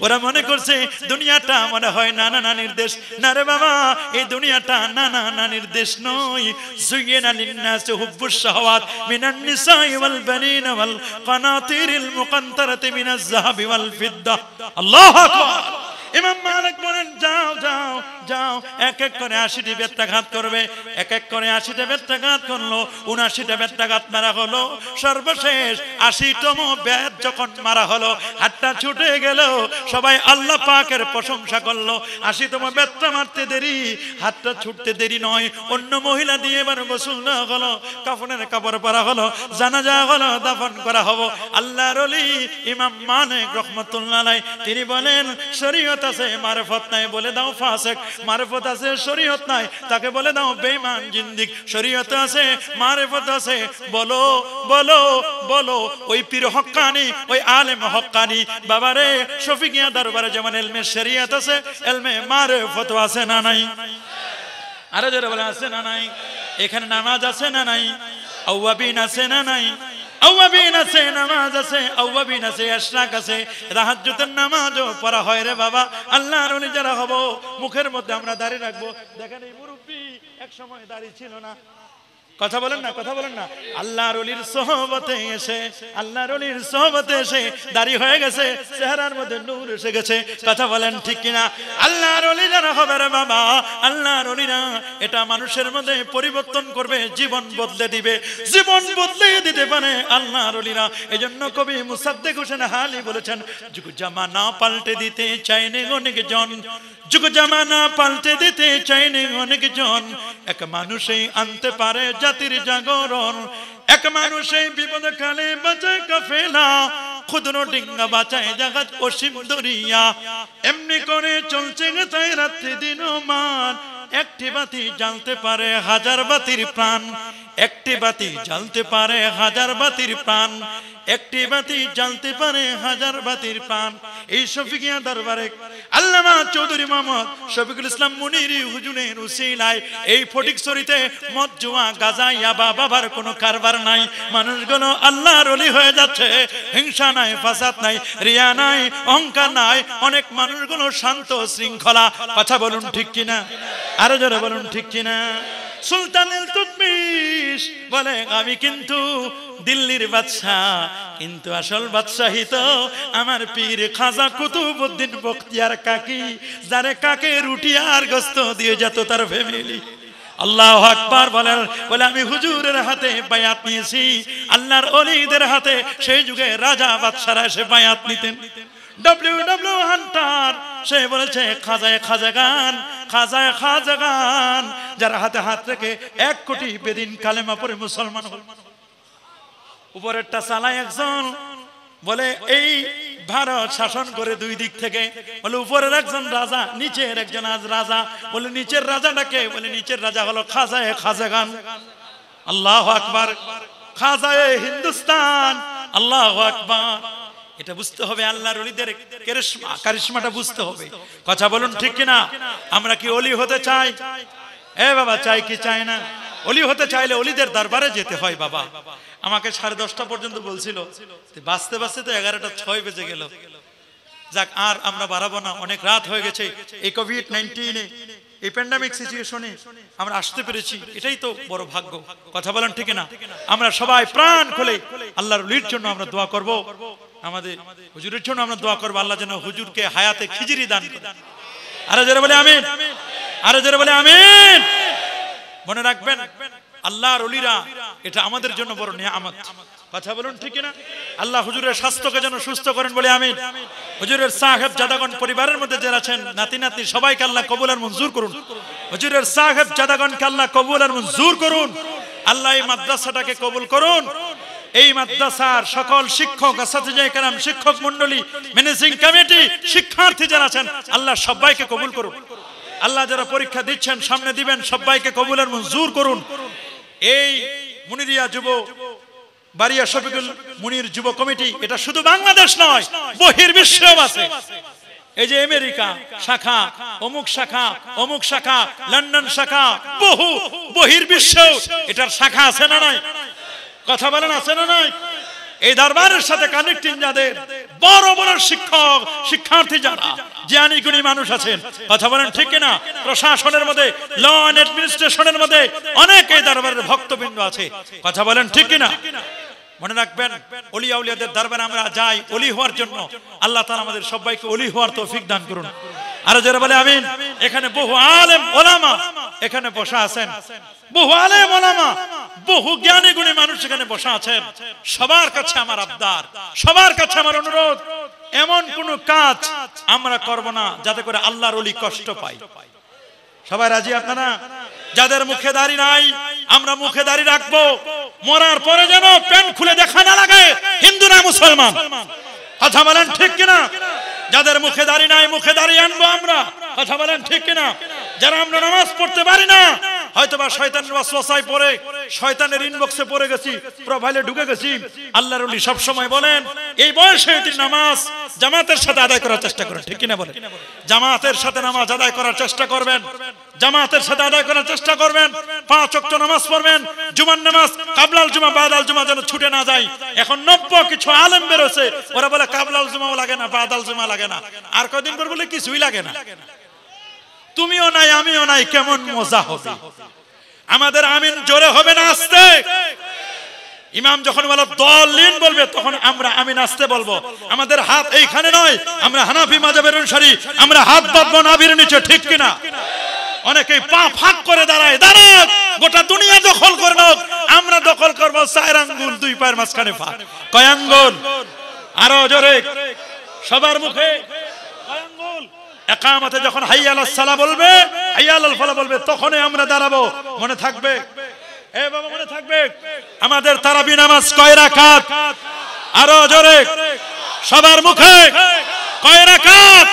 ওরা মনে করছে দুনিয়াটা মনে হয় নানা নানির দেশ না রে বাবা এই দুনিয়াটা নানা নানির দেশ নই নয় زين للناس حب الشهوات من النساء والبنين والقناطير المقنطرة من الذهب والفضة الله أكبر ইমাম মালিক বলেন যাও যাও এক এক করে আশিটি বেত্রাঘাত করবে এক এক করে আশিটা বেত্রাঘাত করলো উনাশিটা বেত্রাঘাত মারা হলো সর্বশেষ আশিতম ব্যাত যখন মারা হলো হাতটা ছুটে গেল সবাই আল্লাহ পাকের প্রশংসা করলো আশিতম বেত্রা মারতে দেরি হাতটা ছুটতে দেরি নয় অন্য মহিলা দিয়ে এবার গোসল নেওয়া হলো কাফনের কাপড় পরা হলো জানাজা হলো দাফন করা হবো আল্লাহর অলি ইমাম মানেক রহমতুল্লাহ তিনি বলেন শরীয়ত আছে মারফত নাই বলে দাও ফাসেক মারেফত আছে শরীয়ত নাই তাকে বলে দাও বেমান জিন্দিক শরীয়ত আছে মারেফত আছে বলো বলো বলো ওই পীর হক্কানি ওই আলেম হক্কানি বাবারে শফিকিয়া দরবারে যেমন এলমে শরীয়ত আছে এলমে মারেফত আছে না নাই আরে যারা বলে আছে না নাই এখানে নামাজ আছে না নাই আউয়াবিন আছে না নাই আউয়াবিন আছে নামাজ আছে আউয়াবিন আছে আশরাক আছে তাহাজ্জুদের নামাজও পড়া হয় রে বাবা আল্লাহর ওলি যারা হব মুখের মধ্যে আমরা দাঁড়িয়ে রাখবো দেখেন এই মুরব্বী এক সময় দাঁড়িয়ে ছিল না কথা বলেন না কথা বলেন না আল্লাহর অলির সোহবতে এসে আল্লাহর অলির সোহবতে এসে দাড়ি হয়ে গেছে চেহারার মধ্যে নূর এসে গেছে কথা বলেন ঠিক কিনা আল্লাহর অলি যারা হবে রে বাবা আল্লাহর অলিরা এটা মানুষের মধ্যে পরিবর্তন করবে জীবন বদলে দিবে জীবন বদলে দিতে পারে আল্লাহর অলিরা এই জন্য কবি মুসাদ্দেক হোসেন হালি বলেছেন যুগ জামা না পাল্টে দিতে চাইনি অনেক জন যুগ জামা না পাল্টে দিতে চাইনি অনেক জন এক মানুষই আনতে পারে যা জাতির জাগরণ এক মানুষ এই বিপদ কালে বাঁচায় কাফেলা ক্ষুদ্র ডিঙ্গা বাঁচায় জাগাত দরিয়া এমনি করে চলছে তাই রাত্রি দিন মান একটি বাতি জ্বালতে পারে হাজার বাতির প্রাণ একটি বাতি জ্বালতে পারে হাজার বাতির প্রাণ একটি বাতি জ্বালতে পারে হাজার বাতির পান এই শফিকিয়া দরবারে আল্লামা চৌধুরী মোহাম্মদ শফিকুল ইসলাম মুনির হুজুনের উসিলায় এই ফটিকছড়িতে মদ জুয়া গাজা ইয়াবা বাবার কোনো কারবার নাই মানুষগুলো আল্লাহর রলি হয়ে যাচ্ছে হিংসা নাই ফাসাদ নাই রিয়া নাই অহংকার নাই অনেক মানুষগুলো শান্ত শৃঙ্খলা কথা বলুন ঠিক কিনা আরো জোরে বলুন ঠিক কিনা সুলতানুল তুদমিশ বলে আমি কিন্তু দিল্লির বাদশাহ কিন্তু আসল বাদশাহী তো আমার পীর খাজা কুতুবুদ্দিন বখতিয়ার কাকি যারে কাকে রুটি আর গস্ত দিয়ে যেত তার ফ্যামিলি আল্লাহ আকবার বলেন বলে আমি হুজুরের হাতে বায়াত নিয়েছি আল্লাহর অলিদের হাতে সেই যুগে রাজা বাদশারা এসে বায়াত নিতেন ডব্লিউ হান্টার সে বলেছে খাজায় খাজা গান খাজায় খাজা গান যার হাতে হাত রেখে এক কোটি বেদিন কালেমা পরে মুসলমান হল উপরেরটা চালায় একজন বলে এই ভারত শাসন করে দুই দিক থেকে বলে উপরের একজন রাজা নিচের একজন আজ রাজা বলে নিচের রাজাটাকে বলে নিচের রাজা হলো খাজায় খাজা গান আল্লাহ আকবার খাজায় হিন্দুস্তান আল্লাহ আকবর এটা বুঝতে হবে আল্লাহর অলিদের কারিশমাটা বুঝতে হবে কথা বলুন ঠিক কিনা আমরা কি অলি হতে চাই এ বাবা চাই কি চাই না অলি হতে চাইলে অলিদের দরবারে যেতে হয় বাবা আমাকে সাড়ে দশটা পর্যন্ত বলছিল বাঁচতে বাঁচতে তো এগারোটা ছয় বেজে গেল যাক আর আমরা বাড়াবো না অনেক রাত হয়ে গেছে এই কোভিড নাইনটিনে এই প্যান্ডামিক সিচুয়েশনে আমরা আসতে পেরেছি এটাই তো বড় ভাগ্য কথা বলেন ঠিক না আমরা সবাই প্রাণ খুলে আল্লাহর লির জন্য আমরা দোয়া করব আমাদের হুজুরের জন্য আমরা দোয়া করবো আল্লাহ যেন হুজুরকে হায়াতে খিজিরি দান আরো যারা বলে আমিন আরো যারা বলে আমিন মনে রাখবেন আল্লাহর অলিরা এটা আমাদের জন্য বড় নিয়ামত কথা বলুন ঠিক না আল্লাহ হুজুরের স্বাস্থ্যকে যেন সুস্থ করেন বলে আমি হুজুরের সাহেব জাদাগণ পরিবারের মধ্যে যারা আছেন নাতি নাতি সবাইকে আল্লাহ কবুল আর মঞ্জুর করুন হুজুরের সাহেব জাদাগণকে আল্লাহ কবুল আর মঞ্জুর করুন আল্লাহ এই মাদ্রাসাটাকে কবুল করুন এই মাদ্রাসার সকল শিক্ষক আসাতিজাই কালাম শিক্ষক মন্ডলী ম্যানেজিং কমিটি শিক্ষার্থী যারা আছেন আল্লাহ সবাইকে কবুল করুন আল্লাহ যারা পরীক্ষা দিচ্ছেন সামনে দিবেন সবাইকে কবুলের মঞ্জুর করুন এই মুনিরিয়া যুব বারিয়া শফিকুল মুনির যুব কমিটি এটা শুধু বাংলাদেশ নয় বহির বিশ্বেও আছে এই যে আমেরিকা শাখা অমুক শাখা অমুক শাখা লন্ডন শাখা বহু বহির বিশ্বেও এটার শাখা আছে না নাই কথা বলেন আছে না নাই এই দরবারের সাথে কানেক্টিং যাদের বড় বড় শিক্ষক শিক্ষার্থী যারা জ্ঞানী গুণী মানুষ আছেন কথা বলেন ঠিক না প্রশাসনের মধ্যে ল অ্যান্ড অ্যাডমিনিস্ট্রেশনের মধ্যে অনেক এই দরবারের ভক্তবৃন্দ আছে কথা বলেন ঠিক না মনে রাখবেন অলি আউলিয়াদের দরবারে আমরা যাই অলি হওয়ার জন্য আল্লাহ তাআলা আমাদের সবাইকে অলি হওয়ার তৌফিক দান করুন আরো যারা বলে আমিন এখানে বহু আলেম ওলামা এখানে বসা আছেন বহু আলেম ওলামা বহু জ্ঞানী গুণী মানুষ এখানে বসা আছেন সবার কাছে আমার আবদার সবার কাছে আমার অনুরোধ এমন কোন কাজ আমরা করব না যাতে করে আল্লাহর অলি কষ্ট পাই সবাই রাজি আপনারা যাদের মুখে দাড়ি নাই আমরা মুখে দাড়ি রাখবো মরার পরে যেন প্যান্ট খুলে দেখা না লাগে হিন্দু না মুসলমান কথা বলেন ঠিক কিনা যাদের মুখে দাঁড়িয়ে নাই মুখে দাঁড়িয়ে আনবো আমরা কথা বলেন ঠিক কিনা যারা আমরা নামাজ পড়তে পারি না হয়তোবা বা শয়তানের ওয়াসওয়াসায় পড়ে শয়তানের ইনবক্সে পড়ে গেছি প্রোফাইলে ঢুকে গেছি আল্লাহর ওলি সব সময় বলেন এই বয়সে এটি নামাজ জামাতের সাথে আদায় করার চেষ্টা করেন ঠিক কিনা বলেন জামাতের সাথে নামাজ আদায় করার চেষ্টা করবেন জামাতের সাথে আদায় করার চেষ্টা করবেন পাঁচ অক্ট নামাজ পড়বেন জুমার নামাজ কাবলাল জুমা বাদাল জুমা যেন ছুটে না যায় এখন নব্য কিছু আলেম বেরোছে ওরা বলে কাবলাল জুমাও লাগে না বাদাল জুমা লাগে না আর কদিন পর বলে কিছুই লাগে না তুমিও নাই আমিও নাই কেমন মজা হবে আমাদের আমিন জোরে হবে না আসতে ইমাম যখন বলো দলিন বলবে তখন আমরা আমিন আসতে বলবো আমাদের হাত এইখানে নয় আমরা হানাফি মাজাবের অনুসারী আমরা হাত বাঁধবো নাভির নিচে ঠিক কিনা অনেকেই পা ফাঁক করে দাঁড়ায় দাঁড়াক গোটা দুনিয়া দখল করবো আমরা দখল করবো চার আঙ্গুল দুই পায়ের মাঝখানে ফাঁক কয় আঙ্গুল আরো জোরে সবার মুখে কয় আঙ্গুল একামাতে যখন হাইয়াল সালা বলবে হাইয়াল আল ফালা বলবে তখনই আমরা দাঁড়াবো মনে থাকবে এ বাবা মনে থাকবে আমাদের তারা বিনামাজ কয় রাকাত আরো জোরে সবার মুখে কয় রাকাত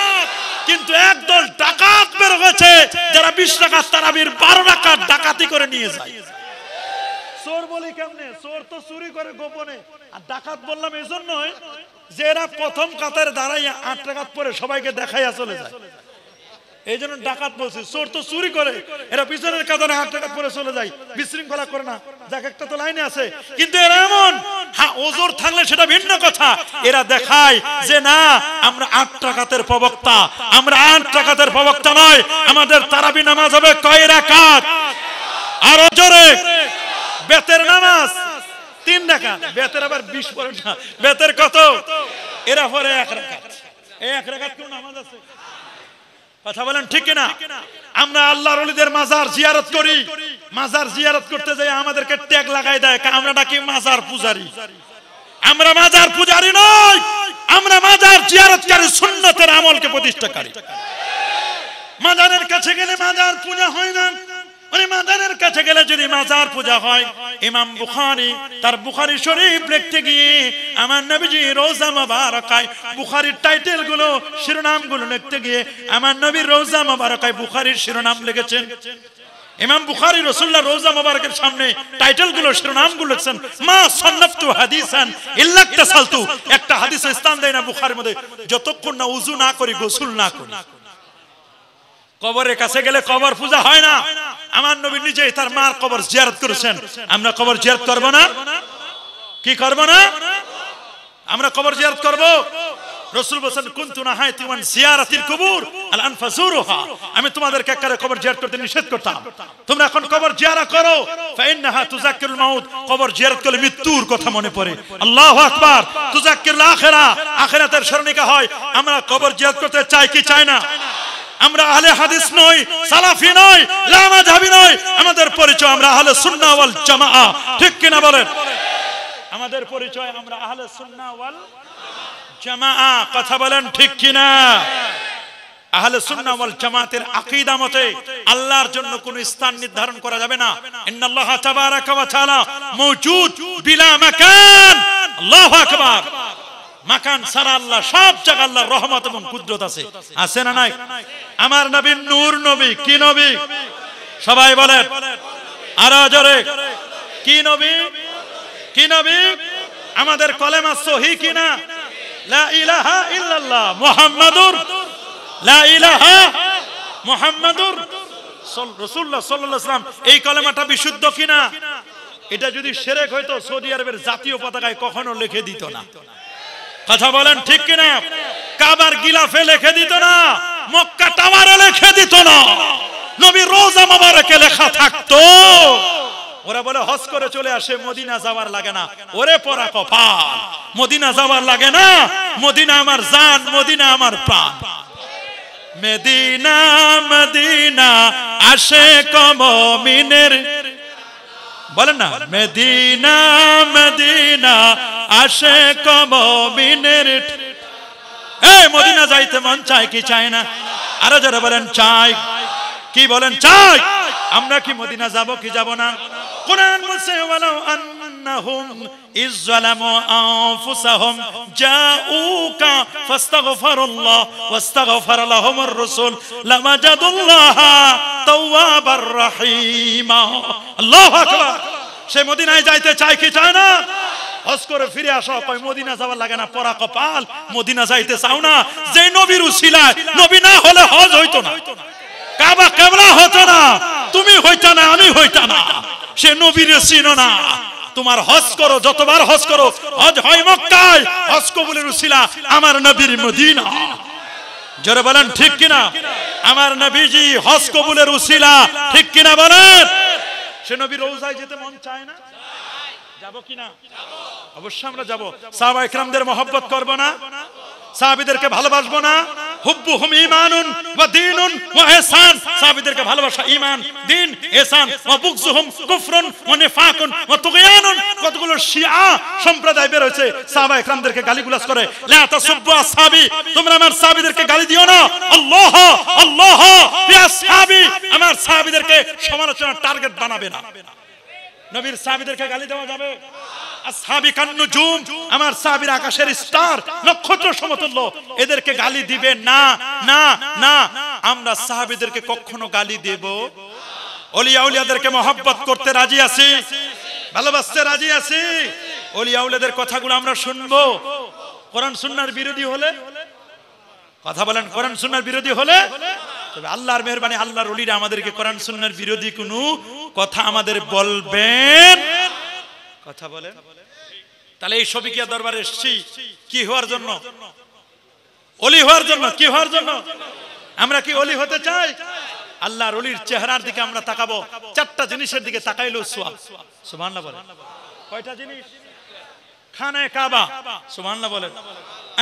কিন্তু একদল ডাকাত বের হয়েছে যারা বিশ টাকা তারাবির বারো টাকা ডাকাতি করে নিয়ে যায় চোর বলি কেমনে চোর তো চুরি করে গোপনে আর ডাকাত বললাম এই জন্যই যে এরা প্রথম কাতারে দাঁড়াইয়া আট টাকাত পরে সবাইকে দেখাইয়া চলে যায় এই জন্য ডাকাত বলছি চোর তো চুরি করে এরা পিছনের কাতারে আট টাকাত পরে চলে যায় বিশৃঙ্খলা করে না দেখ একটা তো লাইনে আছে কিন্তু এরা এমন হ্যাঁ ওজোর থাকলে সেটা ভিন্ন কথা এরা দেখায় যে না আমরা আট টাকাতের প্রবক্তা আমরা আট টাকাতের প্রবক্তা নয় আমাদের তারাবি নামাজ হবে কয় রাকাত আরো জোরে বেতের নামাজ তিন টাকা বেতের আবার বিশ পয়েন্ট বেতের কত এরা পরে এক রাখাত এক রাখাত নামাজ আছে কথা বলেন ঠিক না আমরা আল্লাহর অলিদের মাজার জিয়ারত করি মাজার জিয়ারত করতে যাই আমাদেরকে ট্যাগ লাগাই দেয় আমরা মাজার পূজারি আমরা মাজার পূজারি নই আমরা মাজার জিয়ারতকারী সুন্নতের আমলকে মাজারের কাছে গেলে মাজার পূজা হয় না মানে কাছে গেলে যদি মাজার পূজা হয় ইমাম তার বুখারি শরীফ লিখতে গিয়ে আমার নবীজি রোজা মোবারকায় বুখারির টাইটেল গুলো শিরোনাম গুলো লিখতে গিয়ে আমার রোজা মোবারকায় বুখারির শিরোনাম লিখেছেন ইমাম বুখারী রোজা মোবারকের সামনে টাইটেল গুলো শিরোনাম গুলো লিখছেন মা হাদিসান একটা হাদিস স্থান দেয় না বুখারীর মধ্যে যতক্ষণ না উজু না করি গোসল না করি কবরের কাছে গেলে কবর পূজা হয় না আমার নবী নিজেই তার মার কবর জিয়ারত করেছেন আমরা কবর জিয়ারত করব না কি করব না আমরা কবর জিয়ারত করব রসুল বলছেন কুন্তু না হায় তিমান জিয়ারাতিল কুবুর আল আনফাজুরুহা আমি তোমাদেরকে একবারে কবর জিয়ারত করতে নিষেধ করতাম তোমরা এখন কবর জিয়ারা করো ফাইন্নাহা তুযাক্কিরুল মাউত কবর জিয়ারত করলে মৃত্যুর কথা মনে পড়ে আল্লাহু আকবার তুযাক্কিরুল আখিরা আখিরাতের স্মরণিকা হয় আমরা কবর জিয়ারত করতে চাই কি চাই না আমরা আহলে হাদিস নই সালাফি নই লামা জাবি নই আমাদের পরিচয় আমরা আহলে সুন্নাহ ওয়াল জামাআ ঠিক কি না বলেন আমাদের পরিচয় আমরা আহলে সুন্নাহ ওয়াল জামাআ কথা বলেন ঠিক কি না আহলে সুন্নাহ ওয়াল জামাতের আকীদা মতে আল্লাহর জন্য কোনো স্থান নির্ধারণ করা যাবে না ইন্নাল্লাহ তাবারাকা ওয়া তাআলা মওজুদ বিলা মাকান আল্লাহু আকবার মাকান সারা আল্লাহ সব জায়গা আল্লাহ রহমত এবং কুদরত আছে আছে না নাই আমার নবী নূর নবী কি নবী সবাই বলে আরো জোরে কি নবী কি নবী আমাদের কলেমা সহি কিনা লা ইলাহা ইল্লাল্লাহ মুহাম্মাদুর লা ইলাহা মুহাম্মাদুর রাসূলুল্লাহ সাল্লাল্লাহু আলাইহি এই কলেমাটা বিশুদ্ধ কিনা এটা যদি সেরেক হইতো সৌদি আরবের জাতীয় পতাকায় কখনো লিখে দিত না কথা বলেন ঠিক কিনা কাবার গিলাফে লিখে দিত না মক্কা টাওয়ারে লিখে দিত না নবী রোজা মোবারকে লেখা থাকতো ওরা বলে হস করে চলে আসে মদিনা যাওয়ার লাগে না ওরে পরা কপাল মদিনা যাওয়ার লাগে না মদিনা আমার জান মদিনা আমার প্রাণ মেদিনা মদিনা আসে কমিনের বলেন না মেদিনা মেদিনা আসে কমিনের এই মদিনা যাইতে মন চায় কি চায় না আরো যারা বলেন চায় কি বলেন চাই আমরা কি মদিনা যাব কি যাব না কোরআন বলছে ওয়ালাউ আন্নাহুম ইজ্জালামু আনফুসাহুম জাউকা ফাস্তাগফিরুল্লাহ ওয়াস্তাগফার লাহুমুর রাসূল লামাজাদুল্লাহ তাওয়াবার রাহিমা আল্লাহু আকবার সে মদিনায় যাইতে চাই কি চায় না হজ করে ফিরে আসো কয় মদিনা যাওয়ার লাগে না পরা কপাল মদিনা যাইতে চাও না যে নবীর উসিলায় নবী না হলে হজ হইতো না কাবা কেবলা হতো না তুমি হইতা না আমি হইতা না সে নবীর চিনো না তোমার হজ করো যতবার হজ করো হজ হয় মক্কায় হজ কবুলের উসিলা আমার নবীর মদিনা জোরে বলেন ঠিক কিনা আমার নবীজি হজ কবুলের রুশিলা ঠিক কিনা বলেন সে নবী রোজায় যেতে মন চায় না যাব কিনা অবশ্য আমরা যাব সাহবা ইকরামদের মহব্বত করবো না সাহাবিদেরকে ভালোবাসবো না ওয়া দীনুন ওয়া ইহসান ভালোবাসা ইহসান ওয়া বুগযুহুম কুফরুন ওয়া নিফাকুন ওয়া তুগিয়ানুন কতগুলো শিয়া সম্প্রদায় বের হয়েছে সাহাবা গালিগুলাজ করে লা তাসুব্বু আসহাবি তোমরা আমার গালি দিও না আল্লাহ আল্লাহ আমার সাহাবীদেরকে সমালোচনার টার্গেট বানাবে না নবীর সাহাবিদেরকে গালি দেওয়া যাবে আমার আকাশের স্টার নক্ষত্র সমতুল্য এদেরকে গালি দিবে না না না আমরা কখনো গালি দেব মহব্বত করতে রাজি আছি ভালোবাসতে রাজি আছি আউলিয়াদের কথাগুলো আমরা শুনবো কোরআন সুন্নার বিরোধী হলে কথা বলেন কোরআন সুন্নার বিরোধী হলে তবে আল্লাহর মেহরবানি আল্লাহর অলিরা আমাদেরকে কোরআন সুন্নার বিরোধী কোনো কথা আমাদের বলবেন কথা বলেন তাহলে এই সবিকিয়া দরবারে এসছি কি হওয়ার জন্য অলি হওয়ার জন্য কি হওয়ার জন্য আমরা কি অলি হতে চাই আল্লাহর অলির চেহারার দিকে আমরা তাকাবো চারটা জিনিসের দিকে তাকাইলো সোয়া সুবহানাল্লাহ বলেন কয়টা জিনিস খানায় কাবা সুবহানাল্লাহ বলেন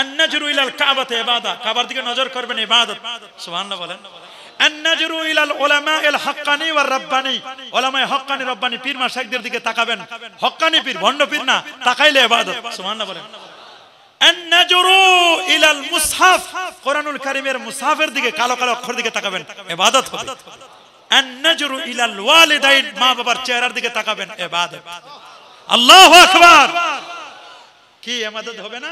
আন্নাজরু ইলাল কাবাতে ইবাদা কাবার দিকে নজর করবেন ইবাদত সুবহানাল্লাহ বলেন النجرু ইলাল উলামা আল হাক্কানি ওয়ার রাব্বানি উলামায়ে হাক্কানি রাব্বানি দিকে তাকাবেন হাক্কানি পীর পীর না তাকাইলে ইবাদত সুবহানাল্লাহ বলেন النجرু ইলাল মুসহাফ কোরআনুল দিকে কালো কালো অক্ষর তাকাবেন ইবাদত হবে النجرু ইলাল ওয়ালিদাইন মা বাবার চেহারার দিকে তাকাবেন এবাদত আল্লাহ কি ইবাদত হবে না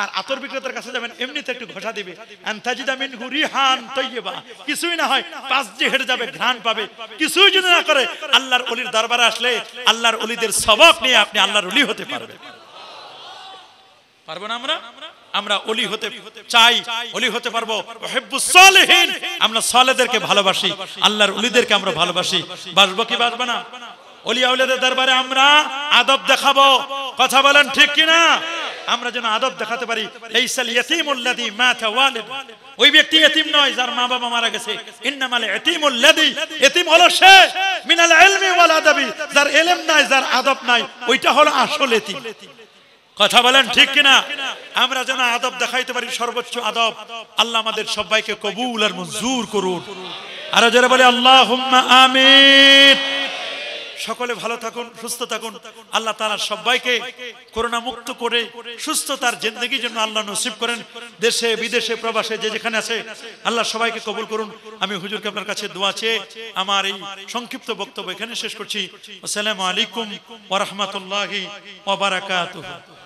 আর আতর বিক্রেতার কাছে যাবেন এমনিতে একটু ঘোষা দিবে কিছুই না হয় পাঁচ যে হেঁটে যাবে ঘ্রাণ পাবে কিছুই যদি না করে আল্লাহর অলির দরবারে আসলে আল্লাহর অলিদের স্বভাব নিয়ে আপনি আল্লাহর অলি হতে পারবেন আমরা আদব দেখাবো কথা বলেন ঠিক কিনা আমরা যেন আদব দেখাতে পারি লাইসাল উল্লাদি মাথা ওয়ালিদ ওই ব্যক্তি এতিম নয় যার মা বাবা মারা গেছে ইন্নামাল ইয়াতীমুল্লাযী ইতিম হলো সে মিনাল ইলমি ওয়াল আদাবি যার ইলম নাই যার আদব নাই ওইটা হলো আসল এতিম কথা বলেন ঠিক কিনা আমরা যেন আদব দেখাইতে পারি সর্বোচ্চ আদব আল্লাহ আমাদের সবাইকে কবুল আর মঞ্জুর করুন আর যারা বলে আল্লাহ আমিন সকলে ভালো থাকুন সুস্থ থাকুন আল্লাহ তারা সবাইকে করোনা মুক্ত করে তার জিন্দগির জন্য আল্লাহ নসিব করেন দেশে বিদেশে প্রবাসে যে যেখানে আছে আল্লাহ সবাইকে কবুল করুন আমি হুজুরকে আপনার কাছে দোয়া চেয়ে আমার এই সংক্ষিপ্ত বক্তব্য এখানে শেষ করছি আসসালামু আলাইকুম ওরহমতুল্লাহি